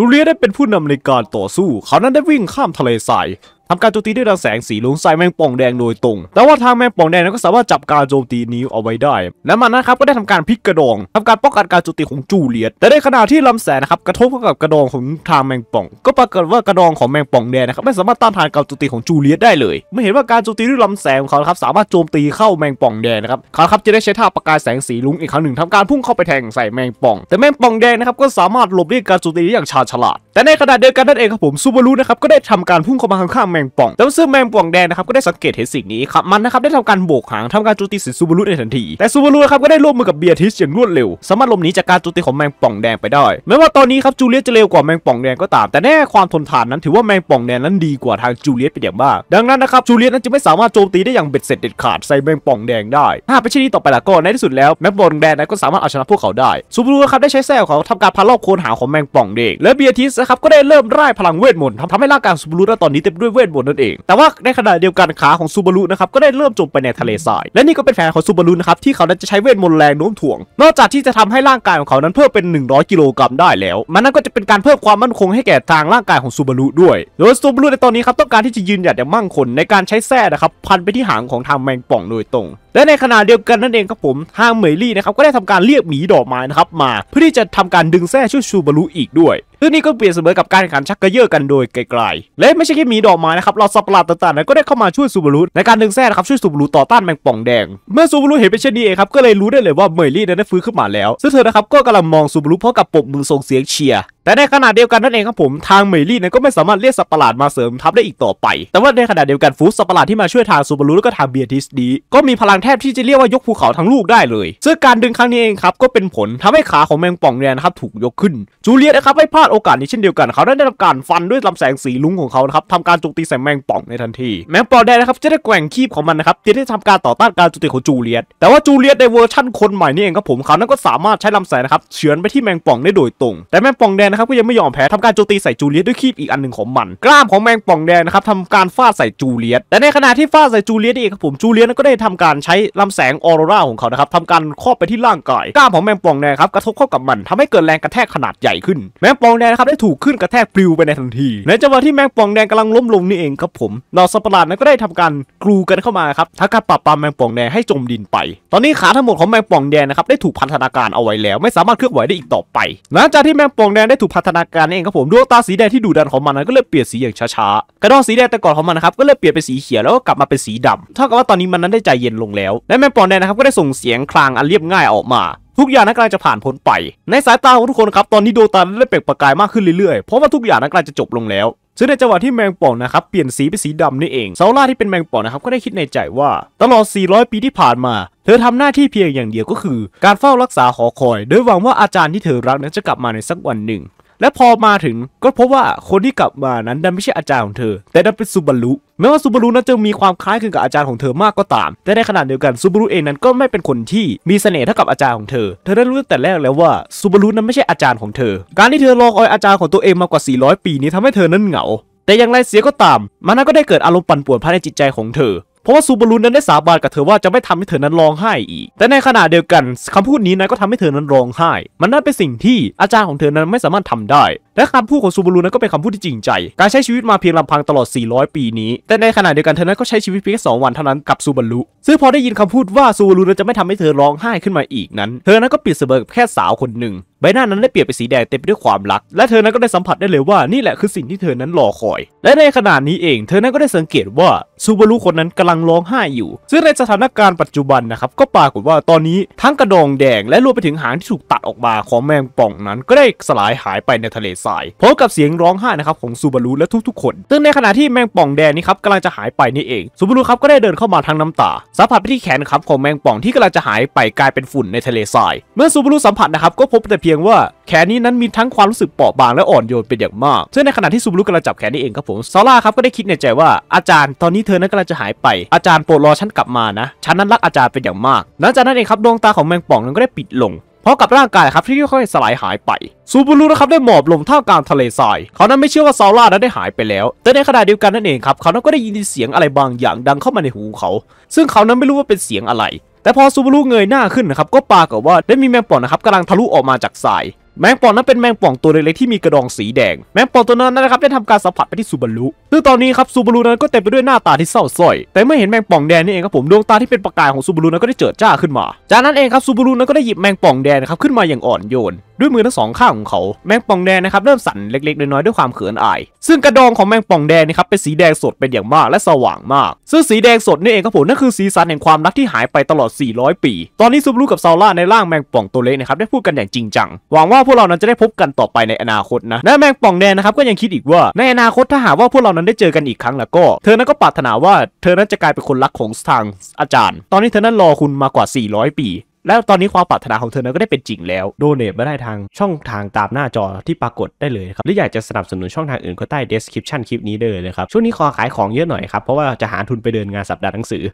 จูเลียได้เป็นผู้นำในการต่อสู้ เขานั้นได้วิ่งข้ามทะเลทรายทำการโจมตีด้วยดังแสงสีลุงใส่แมงป่องแดงโดยตรง แต่ว่าทางแมงป่องแดงนั้นก็สามารถจับการโจมตีนี้เอาไว้ได้ และมันนะครับก็ได้ทำการพลิกกระดองทำการป้องกันการโจมตีของจูเลียตแต่ในขณะที่ลำแสงนะครับกระทบเข้ากับกระดองของทางแมงป่อง ก็ปรากฏว่ากระดองของแมงป่องแดงนะครับไม่สามารถต้านทานการโจมตีของจูเลียตได้เลย ไม่เห็นว่าการโจมตีด้วยลำแสงของเขาครับสามารถโจมตีเข้าแมงป่องแดงนะครับเขาครับจะได้ใช้ท่าประกายแสงสีลุงอีกครั้งหนึ่งทำการพุ่งเข้าไปแทงใส่แมงป่อง แต่แมงป่องแดงนะครับก็สามารถหลบเลี่ยงการโจมตีได้อย่างชาญฉลาดแต่ในขณะเดียวกันนั่นเองครับผมซูบารุนะครับก็ได้ทำการพุ่งเข้ามาข้างๆแมแมงป่องแล้วสื้อแมงป่องแดงนะครับก็ได้สังเกตเห็นสิ่งนี้ครับมันนะครับได้ทำการโบกหางทำการโจมตีสิซูบารุในทันที แต่ซูบารุนะครับก็ได้ร่วมมือกับเบียทิสอย่างรวดเร็ว สามารถลมหนีจากการโจมตีของแมงป่องแดงไปได้ แม้ว่าตอนนี้ครับจูเลียจะเร็วกว่าแมงป่องแดงก็ตาม แต่แน่ความทนทานนั้นถือว่าแมงป่องแดงนั้นดีกว่าทางจูเลียไปอย่างมาก ดังนั้นนะครับจูเลียนั้นจะไม่สามารถโจมตีได้อย่างเบ็ดเสร็จเด็ดขาดใส่แมงป่องแดงได้ ถ้าไปเช่นนี้ต่อไปละก็ในที่สุดแล้วแมงป่องแดงนั้นก็สามารถเอาชนะพวกเขาได้ซูบารุนะครับได้ใช้แซลเขาทำการพาลอกโคนหางของแมงป่องแดงและเบียทิสนะครับก็ได้เริ่มไล่พลังเวทมนต์ทำให้ร่างกายซูบารุนตอนนี้เต็มด้วยเวนบนนั่นเองแต่ว่าในขณะเดียวกันขาของซูบารุนะครับ ก็ได้เริ่มจมไปในทะเลทรายและนี่ก็เป็นแผนของซูบารุนะครับที่เขานั้นจะใช้เวทมนต์แรงโน้มถ่วง นอกจากที่จะทำให้ร่างกายของเขานั้น เพิ่มเป็น 100 กิโลกรัมได้แล้วมันนั้นก็จะเป็นการเพิ่มความมั่นคงให้แก่ทางร่างกายของซูบารุด้วยโดยซูบารุในตอนนี้ครับต้องการที่จะยืนหยัดอย่างมั่งคงในการใช้แส้นะครับพันไปที่หางของทางแมงป่องโดยตรงและในขณะเดียวกันนั่นเองครับผม ทางเหมยลี่นะครับก็ได้ทำการเรียกหมีดอกไม้นะครับมา เพื่อที่จะทำการดึงแท่ชุดชูบารุอีกด้วยซึ่งนี่ก็เปรียบเสมอกับการแข่งขันชักกระเยาะกันโดยไกลๆและไม่ใช่แค่หมีดอกไม้นะครับเราสัปหลาดต่างๆนั้นก็ได้เข้ามาช่วยซูบารุในการดึงแท่นะครับช่วยซูบารุต่อต้านแมงป่องแดงเมื่อซูบารุเห็นเป็นเช่นนี้เองครับก็เลยรู้ได้เลยว่าเหมยลี่นั้นได้ฟื้นขึ้นมาแล้วซึ่งเธอนะครับก็กำลังมองซูบารุเพราะกับปมมือส่งเสียงเชียร์แต่ในขณะเดียวกันนั่นเองครับผมทางเมลี่นั้นก็ไม่สามารถเรียกสัปหลาดมาเสริมทัพได้อีกต่อไปแต่ว่าในขณะเดียวกันฟูสัปหลาดที่มาช่วยทางซูบารุแล้วก็ทางเบียทิสดีก็มีพลัางแทบที่จะเรียกว่ายกภูเขาทั้งลูกได้เลย ซึ่งการดึงครั้งนี้เองครับก็เป็นผลทำให้ขาของแมงป่องเนี่ยนะครับถูกยกขึ้นจูเลียตนะครับไม่พลาดโอกาสนี้เช่นเดียวกันเขาได้ทำการฟันด้วยลำแสงสีลุ้งของเขาครับทำการโจมตีใส่แมงป่องในทันทีแมงป่องแดงนะครับจะได้แกว่งคีบของมันนะครับที่ได้ทำการต่อต้านการโจมตีของจูเลียตแต่ว่าจูเลียตในเวอร์ชั่นคนใหม่นี่เองครับผมเขานั้นก็สามารถใช้ลำแสงนะครับเฉือนไปที่แมงป่องได้โดยตรง แต่แมงป่องแดงนะครับก็ยังไม่ยอมแพ้ทำการโจมตีใส่จูเลียตด้วยคีบอีกอันหนึ่งของมันกล้ามของแมงป่องแดงนะครับทำการฟาดใส่จูเลียตแต่ในขณะที่ฟาดใส่จูเลียตเองครับผมจูเลียตก็ได้ทำการใช้ลำแสงออโรราของเขานะครับทำการครอบไปที่ร่างกายกล้ามของแมงป่องแดงครับกระทบเข้ากับมัน ทำให้เกิดแรงกระแทกขนาดใหญ่ขึ้นแมงป่องแดงนะครับได้ถูกขึ้นกระแทกปลิวไปในทันทีในจังหวะที่แมงป่องแดงกำลังล้มลงนี่เองครับผมเหล่าสัตว์ประหลาดนั้นก็ได้ทำการกรูกันเข้ามาครับทักการปรับปรามแมงป่องแดงให้จมดินไป ตอนนี้ขาทั้งหมดของแมงป่องแดงนะครับได้ถูกพันธนาการเอาไว้แล้ว ไม่สามารถเคลื่อนไหวได้อีกต่อไปหลังจากที่แมงป่องแดงได้ถูกพันธนาการเองครับผมดวงตาสีแดงที่ดุดันของมันนั้นก็เริ่มเปลี่ยนสีอย่างช้าๆกระดองสีแดงแต่ก่อนของมันนะครับก็เ่มเปลี่ยนเป็นสีเขียวแล้วก็กลับมาเป็นสีดำเท่ากับว่าตอนนี้มันนั้นได้ใจเย็นลงแล้วและแมงปอนแดนนะครับก็ได้ส่งเสียงคลางอันเรียบง่ายออกมา ทุกอย่างนั้นกำลังจะผ่านพ้นไป ในสายตาของทุกคนครับตอนนี้โดตาได้เปล่งประกายมากขึ้นเรื่อยๆเพราะว่าทุกอย่างนั้นกำลังจะจบลงแล้วซึ่งในจังหวะที่แมงป่องนะครับเปลี่ยนสีเป็นสีดำนี่เองเซาล่าที่เป็นแมงป่องนะครับก็ได้คิดในใจว่า ตลอด 400 ปีที่ผ่านมาเธอทำหน้าที่เพียงอย่างเดียวก็คือ การเฝ้ารักษาหอคอย โดยหวังว่าอาจารย์ที่เธอรักนั้นจะกลับมาในสักวันหนึ่ง และพอมาถึงก็พบว่าคนที่กลับมานั้นดันไม่ใช่อาจารย์ของเธอแต่ดันเป็นซูบารุแม้ว่าซูบารุนั้นจะมีความ คล้ายคลึงกับ อาจารย์ ของเธอมากก็ตาม แต่ในขณะเดียวกันซูบารุเองนั้นก็ไม่เป็นคนที่มีเสน่ห์เท่ากับอาจารย์ของเธอ เธอได้รู้ตั้งแต่แรกแล้วว่าซูบารุนั้นไม่ใช่อาจารย์ของเธอ การที่เธอรอคอยอาจารย์ของตัวเองมากกว่า 400 ปีนี้ทำให้เธอนั้นเหงา แต่อย่างไรเสียก็ตามมานาก็ได้เกิดอารมณ์ปั่นป่วนภายในจิตใจของเธอ เพราะว่าซูบารุนั้นได้สาบานกับเธอว่าจะไม่ทำให้เธอนั้นร้องไห้อีก แต่ในขณะเดียวกัน คำพูดนี้นนก็ทำให้เธอนั้นร้องไห้มันน่นเป็นสิ่งที่อาจารย์ของเธอนั้นไม่สามารถทำได้และคำพูดของซูบารุนั้นก็เป็นคำพูดที่จริงใจ การใช้ชีวิตมาเพียงลำพังตลอด 400 ปีนี้ แต่ในขณะเดียวกันเธอนั้นก็ใช้ชีวิตเพียงงวันเท่านั้นกับซูบารุซึ่งพอได้ยินคำพูดว่าซูบารุนั้นจะไม่ทำให้เธอร้องไห้ขึ้นมาอีกนั้น เธอนั้นก็เปิียเสบียงกับแค่สาวคนหนึ่งใบหน้านั้นได้เปลี่ยนเป็นสีแดงเต็มไปด้วยความรัก และเธอนั้นก็ได้สัมผัสได้เลยว่านี่แหละคือสิ่งที่เธอนั้นรอคอย และในขณะนี้เอง เธอนั้นก็ได้สังเกตว่าซูบารุคนนั้นกำลังร้องไห้อยู่ซึ่งในสถานการณ์ปัจจุบันนะครับก็ปรากฏว่าตอนนี้ทั้งกระดองแดง และรวมไปถึงหางที่ถูกตัดออกมาของแมงป่องนั้น ก็ได้สลายหายไปในทะเลทายพร้อมกับเสียงร้องไห้นะครับของซูบารุและทุกๆคนซึ่งในขณะที่แมงป่องแดงนี่ครับกำลังจะหายไปนี่เอง ซูบารุครับก็ได้เดินเข้ามาทางน้ำตาสัมผัสไปที่แขนครับของแมงป่องที่กำลังจะหายไปกลายเป็นฝุ่นในทะเลทราย เมื่อซูบารุสัมผัสนะครับก็พบแต่เพียงว่าแขนนี้นั้นมีทั้งความรู้สึกเปราะบางและอ่อนโยนเป็นอย่างมากซึ่งในขณะที่ซูบารุกำลังจับแขนนี่เองครับผมซาร่าครับก็ได้คิดในใจว่าอาจารย์ตอนนี้เธอนั้นกำลังจะหายไป อาจารย์โปรดรอฉันกลับมานะฉันนั้นรักอาจารย์เป็นอย่างมาก หลังจากนั้นเองครับดวงตาของแมงป่องนั้นก็ได้ปิดลงพราะกับร่างกายครับที่ค่อยๆสลายหายไปซูบูรุนะครับได้หมอบลงท่ามกลางทะเลทรายเขานั้นไม่เชื่อว่าซาร่านั้นได้หายไปแล้ว แต่ในขณะเดียวกันนั่นเองครับ เขานั้นก็ได้ยินเสียงอะไรบางอย่างดังเข้ามาในหูเขา ซึ่งเขานั้นไม่รู้ว่าเป็นเสียงอะไร แต่พอซูบูรุเงยหน้าขึ้นนะครับก็ปากบว่าได้มีแมงป่องนะครับกำลังทะลุออกมาจากทราย แมงป่องนั้นเป็นแมงป่องตัวเล็กๆที่มีกระดองสีแดง แมงป่องตัวนั้นนะครับได้ทำการสัมผัสไปที่ซูบารุซึ่งตอนนี้ครับซูบารุนั้นก็เต็มไปด้วยหน้าตาที่เศร้าส้อยแต่เมื่อเห็นแมงป่องแดงนี่เองครับผมดวงตาที่เป็นประกายของซูบารุนั้นก็ได้เจิดจ้าขึ้นมาจากนั้นเองครับซูบารุนั้นก็ได้หยิบแมงป่องแดงครับขึ้นมาอย่างอ่อนโยน ด้วยมือทั้งสองข้างของเขาแมงป่องแดงนะครับเริ่มสั่นเล็กๆ น้อยๆด้วยความเขินอาย ซึ่งกระดองของแมงป่องแดงนะครับเป็นสีแดงสดเป็นอย่างมากและสว่างมากซึ่งสีแดงสดนี่เองครับผมนั่นคือสีสันแห่งความรักที่หายไปตลอด 400 ปี ตอนนี้ซูบารุกับซาร่าในร่างแมงป่องตัวเล็กนะครับได้พูดกันอย่างจริงจัง หวังว่าพวกเรานั้นจะได้พบกันต่อไปในอนาคตนะและแมงป่องแดงนะครับก็ยังคิดอีกว่าในอนาคตถ้าหากว่าพวกเรานั้นได้เจอกันอีกครั้งแล้วก็เธอนั้นก็ปรารถนาว่าเธอนั้นจะกลายเป็นคนรักของทางอาจารย์ ตอนนี้เธอนั้นรอคุณมากว่า 400 ปี แล้วตอนนี้ความปรารถนาของเธอนั้นก็ได้เป็นจริงแล้วโดเนทมาได้ทางช่องทางตามหน้าจอที่ปรากฏได้เลยครับหรืออยากจะสนับสนุนช่องทางอื่นก็ใต้ description คลิปนี้เลยนะครับช่วงนี้ขอขายของเยอะหน่อยครับเพราะว่าจะหาทุนไปเดินงานสัปดาห์หนังสือ